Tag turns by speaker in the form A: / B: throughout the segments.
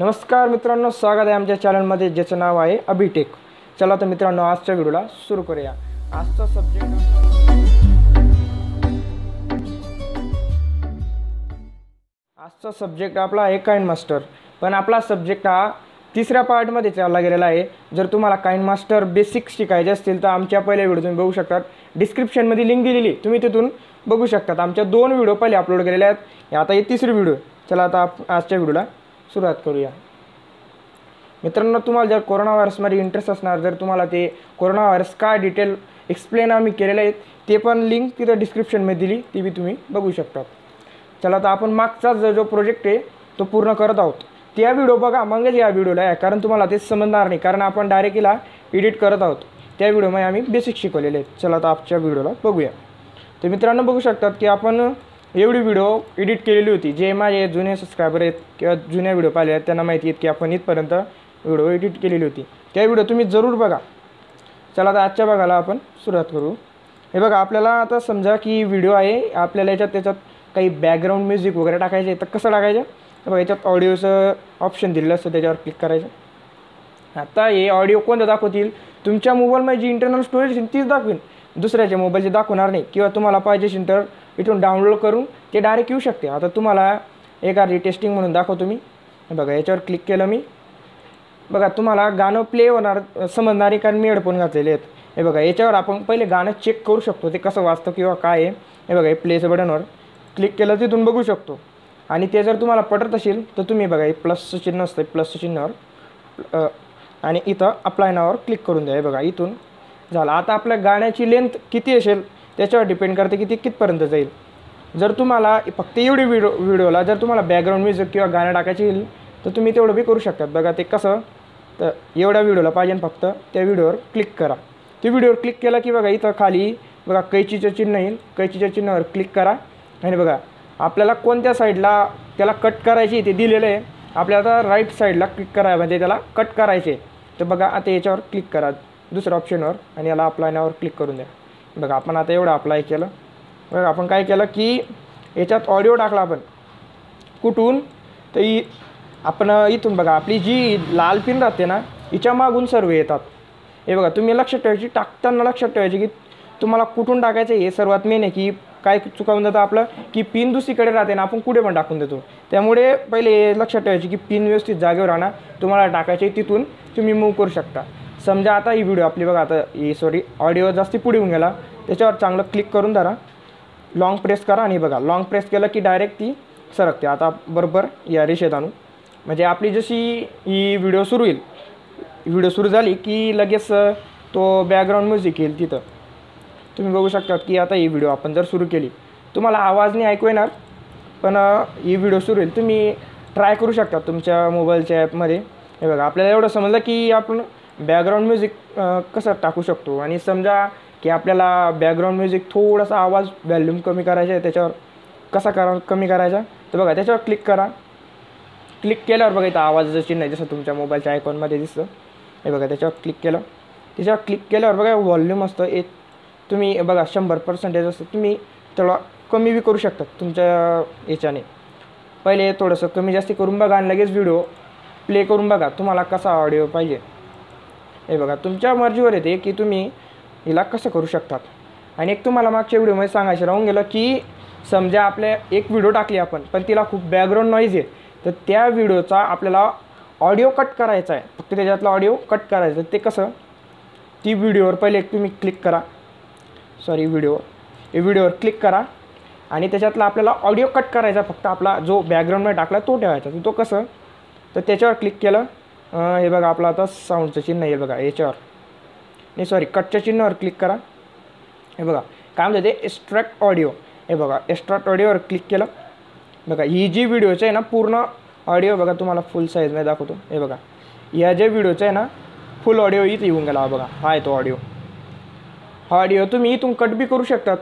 A: नमस्कार मित्रांनो स्वागत आहे आमच्या चॅनलमध्ये ज्याचं नाव आहे अभिटेक चला तर मित्रांनो आजच्या व्हिडिओला सुरू करूया आजचा सब्जेक्ट आजचा सब्जेक्ट आपला आहे काइन मास्टर पण आपला सब्जेक्ट हा तिसऱ्या पार्टमध्ये चालला गेलेला आहे जर तुम्हाला काइन मास्टर बेसिक्स शिकायचे असतील तर आमच्या पहिल्या व्हिडिओ तुम्ही बघू शकतात डिस्क्रिप्शनमध्ये लिंक दिलेली तुम्ही तिथून बघू शकतात आमच्या दोन व्हिडिओ पहिले अपलोड केलेले आहेत आता हे तिसरी व्हिडिओ चला आता आजच्या व्हिडिओला सुरुवात करूया मित्रांनो तुम्हाला जर कोरोना व्हायरसमध्ये इंटरेस्ट असणार जर तुम्हाला ते कोरोना व्हायरस काय डिटेल एक्सप्लेन आम्ही केलेले आहेत ते पण लिंक तिथं डिस्क्रिप्शनमध्ये दिली ती बी तुम्ही बघू शकता चला आता आपण मागचा जो जो प्रोजेक्ट आहे तो पूर्ण करत आहोत त्या व्हिडिओ बघा मगच या व्हिडिओला आहे कारण तुम्हाला तेच समजणार नाही कारण आपण डायरेक्ट एडिट करत आहोत त्या व्हिडिओमध्ये आम्ही बेसिक शिकवलेले आहेत चला तर आपच्या व्हिडिओला बघूया तर मित्रांनो बघू शकतात की आपण एवढी व्हिडिओ एडिट केलेली होती जे माझे जुने सबस्क्रायबर आहेत किंवा जुन्या व्हिडिओ पाहिले आहेत त्यांना माहिती आहेत की आपण इथपर्यंत व्हिडिओ एडिट केलेली होती त्या व्हिडिओ तुम्ही जरूर बघा चला आता आजच्या भागाला आपण सुरुवात करू हे बघा आपल्याला आता समजा की व्हिडिओ आहे आपल्याला याच्यात त्याच्यात काही बॅकग्राऊंड म्युझिक वगैरे टाकायचे तर कसं टाकायचं तर बघा याच्यात ऑडिओचं ऑप्शन दिलेलं असतं त्याच्यावर क्लिक करायचं आता हे ऑडिओ कोणतं दाखवतील तुमच्या मोबाईलमध्ये जी इंटरनल स्टोरेज असेल तीच दाखवेन दुसऱ्याच्या मोबाईलची दाखवणार नाही किंवा तुम्हाला पाहिजे असेल तर इथून डाउनलोड करून ते डायरेक्ट येऊ शकते आता तुम्हाला एका रिटेस्टिंग म्हणून दाखवतो मी बघा याच्यावर क्लिक केलं मी बघा तुम्हाला गाणं प्ले होणार समजणारे कारण मी हेडफोन घातलेले आहेत हे बघा याच्यावर आपण पहिले गाणं चेक करू शकतो ते कसं वाचतं किंवा काय आहे हे बघा हे प्लेचं बटनवर क्लिक केलं तिथून बघू शकतो आणि ते जर तुम्हाला पटत असेल तर तुम्ही बघा हे प्लसचं चिन्ह असतं प्लसचं चिन्हावर आणि इथं अप्लाय नावावर क्लिक करून द्या हे बघा इथून झालं आता आपल्या गाण्याची लेंथ किती असेल त्याच्यावर डिपेंड करते की ती कितपर्यंत जाईल जर तुम्हाला फक्त एवढी व्हिडिओ व्हिडिओला जर तुम्हाला बॅकग्राऊंड म्युझिक किंवा गाणं टाकायची येईल तर तुम्ही तेवढं बी करू शकतात बघा ते कसं तर एवढ्या व्हिडिओला पाहिजे फक्त त्या व्हिडिओवर क्लिक करा ते व्हिडिओवर क्लिक केला की बघा इथं खाली बघा कैचीचं चिन्ह येईल कैचीच्या चिन्हावर क्लिक करा आणि बघा आपल्याला कोणत्या साईडला त्याला कट करायची ते दिलेलं आहे आपल्याला आता राईट साईडला क्लिक कराय म्हणजे त्याला कट करायचे तर बघा आता याच्यावर क्लिक करा दुसऱ्या ऑप्शनवर आणि याला आपला क्लिक करून द्या बघा आपण आता एवढं अप्लाय केलं बघा आपण काय केलं की याच्यात ऑडिओ टाकला आपण कुठून तर आपण इथून बघा आपली जी लाल पिन राहते ना हिच्या मागून सर्व येतात हे बघा तुम्ही लक्षात ठेवायची टाकताना लक्षात ठेवायची की तुम्हाला कुठून टाकायचं हे सर्वात मेन आहे की काय चुकावून जातं आपलं की पिन दुसरीकडे राहते ना आपण कुठे पण टाकून देतो त्यामुळे पहिले लक्षात ठेवायची की पिन व्यवस्थित जागेवर राहणार तुम्हाला टाकायचे तिथून तुम्ही मूव करू शकता समजा आता ही व्हिडिओ आपली बघा आता ही सॉरी ऑडिओ जास्ती पुढे येऊन गेला त्याच्यावर चांगलं क्लिक करून धरा लाँग प्रेस करा आणि बघा लाँग प्रेस केलं की डायरेक्ट ती सरकते आता बरोबर या रेषेत आणू म्हणजे आपली जशी ही व्हिडिओ सुरू होईल व्हिडिओ सुरू झाली की लगेच तो बॅकग्राऊंड म्युझिक येईल तिथं तुम्ही बघू शकता की आता ही व्हिडिओ आपण जर सुरू केली तुम्हाला आवाज नाही ऐकू येणार पण ही व्हिडिओ सुरू येईल तुम्ही ट्राय करू शकता तुमच्या मोबाईलच्या ॲपमध्ये हे बघा आपल्याला एवढं समजलं की आपण बॅकग्राऊंड म्युझिक कसं टाकू शकतो आणि समजा की आपल्याला बॅकग्राऊंड म्युझिक थोडासा आवाज व्हॅल्यूम कमी करायचा आहे त्याच्यावर कसा करा कमी करायचा तर बघा त्याच्यावर क्लिक करा क्लिक केल्यावर बघा इथं आवाजाचं चिन्ह आहे जसं तुमच्या मोबाईलच्या आयकॉनमध्ये दिसतं हे बघा त्याच्यावर क्लिक केलं त्याच्यावर क्लिक केल्यावर बघा व्हॉल्यूम असतं एक तुम्ही बघा शंभर पर्सेंटेज असतं तुम्ही थोडा कमी बी करू शकता तुमच्या याच्याने पहिले थोडंसं कमी जास्त करून बघा आणि लगेच व्हिडिओ प्ले करून बघा तुम्हाला कसा ऑडिओ पाहिजे हे बघा तुमच्या मर्जीवर येते की तुम्ही हिला कसं करू शकतात आणि एक तुम्हाला मागच्या व्हिडिओमध्ये सांगायचं राहून गेलं की समजा आपल्या एक व्हिडिओ टाकली आपण पण तिला खूप बॅकग्राऊंड नॉईज आहे तर त्या व्हिडिओचा आपल्याला ऑडिओ कट करायचा आहे फक्त त्याच्यातला ऑडिओ कट करायचा ते कसं ती व्हिडिओवर पहिले तुम्ही क्लिक करा सॉरी व्हिडिओवर व्हिडिओवर क्लिक करा आणि त्याच्यातला आपल्याला ऑडिओ कट करायचा फक्त आपला जो बॅकग्राऊंडमध्ये टाकला तो ठेवायचा तो कसं तर त्याच्यावर क्लिक केलं हे बघा आपला आता साऊंडचं चिन्ह येईल बघा याच्यावर नाही सॉरी कटच्या चिन्हावर क्लिक करा हे बघा काय म्हणते ते एक्स्ट्रॅक्ट ऑडिओ हे बघा एक्स्ट्रॅक्ट ऑडिओवर क्लिक केलं बघा ही जी व्हिडिओचं आहे ना पूर्ण ऑडिओ बघा तुम्हाला फुल साईजमध्ये दाखवतो हे बघा या ज्या व्हिडिओचं आहे ना फुल ऑडिओ इथं येऊन गेला बघा हा येतो ऑडिओ हा ऑडिओ तुम्ही इथून कट बी करू शकतात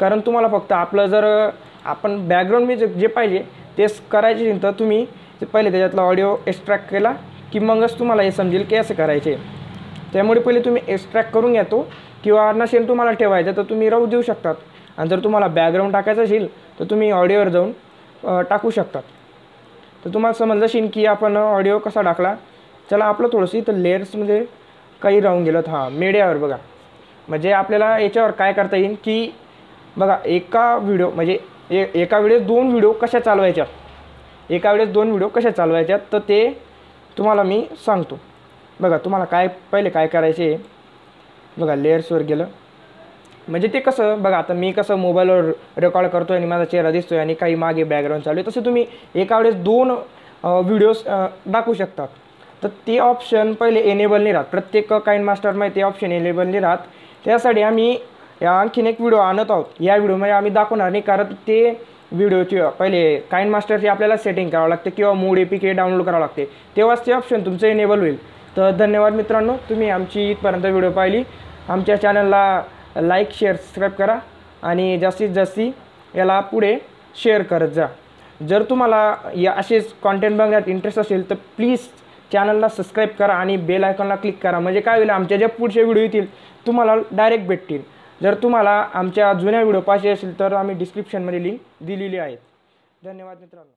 A: कारण तुम्हाला फक्त आपलं जर आपण बॅकग्राऊंड म्युझिक जे पाहिजे तेच करायचे तर तुम्ही पहिले त्याच्यातला ऑडिओ एक्स्ट्रॅक्ट केला की मगच तुम्हाला हे समजेल की असं करायचे त्यामुळे पहिले तुम्ही एक्स्ट्रॅक्ट करून घ्या किंवा नसेल तुम्हाला ठेवायचं तर तुम्ही राहू देऊ शकतात आणि जर तुम्हाला बॅकग्राऊंड टाकायचं असेल तर तुम्ही ऑडिओवर जाऊन टाकू शकतात तर तुम्हाला समजलं असेल की आपण ऑडिओ कसा टाकला चला आपलं थोडंसं इथं लेअर्समध्ये काही राहून गेलं हां मीडियावर बघा म्हणजे आपल्याला याच्यावर काय करता येईल की बघा एका व्हिडिओ म्हणजे ए एका वेळेस दोन व्हिडिओ कशा चालवायच्यात एका वेळेस दोन व्हिडिओ कशा चालवायच्यात तर ते तुम्हाला मी सांगतो बघा तुम्हाला काय पहिले काय करायचे आहे बघा लेअर्सवर गेलं म्हणजे ते कसं बघा आता मी कसं मोबाईलवर रेकॉर्ड करतो आणि माझा चेहरा दिसतो आहे आणि काही मागे बॅकग्राऊंड चालू आहे तसं तुम्ही एका वेळेस दोन व्हिडिओज दाखवू शकतात तर ते ऑप्शन पहिले एनेबल नाही राहत प्रत्येक काइन मास्टरमध्ये ते ऑप्शन एनेबल नाही राहत त्यासाठी आम्ही आणखीन एक व्हिडिओ आणत आहोत या व्हिडिओमध्ये आम्ही दाखवणार नाही कारण ते व्हिडिओची पहिले काइन मास्टरची आपल्याला सेटिंग करावं लागते किंवा mood A P K download करावं लागते तेव्हाच ते ऑप्शन तुमचं इनेबल होईल तर धन्यवाद मित्रांनो तुम्ही आमची इथपर्यंत व्हिडिओ पाहिली आमच्या चॅनलला लाईक शेअर सबस्क्राईब करा आणि जास्तीत जास्ती याला पुढे शेअर करत जा जर तुम्हाला या असेच कॉन्टेंट बघण्यात इंटरेस्ट असेल तर प्लीज चॅनलला सबस्क्राईब करा आणि बेल आयकॉनला क्लिक करा म्हणजे काय होईल आमच्या ज्या पुढचे व्हिडिओ येतील तुम्हाला डायरेक्ट भेटतील जर तुम्हाला आमच्या जुन्या व्हिडिओ पाहिजे असेल तर आम्ही डिस्क्रिप्शनमध्ये लिंक दिलेली आहे धन्यवाद मित्रांनो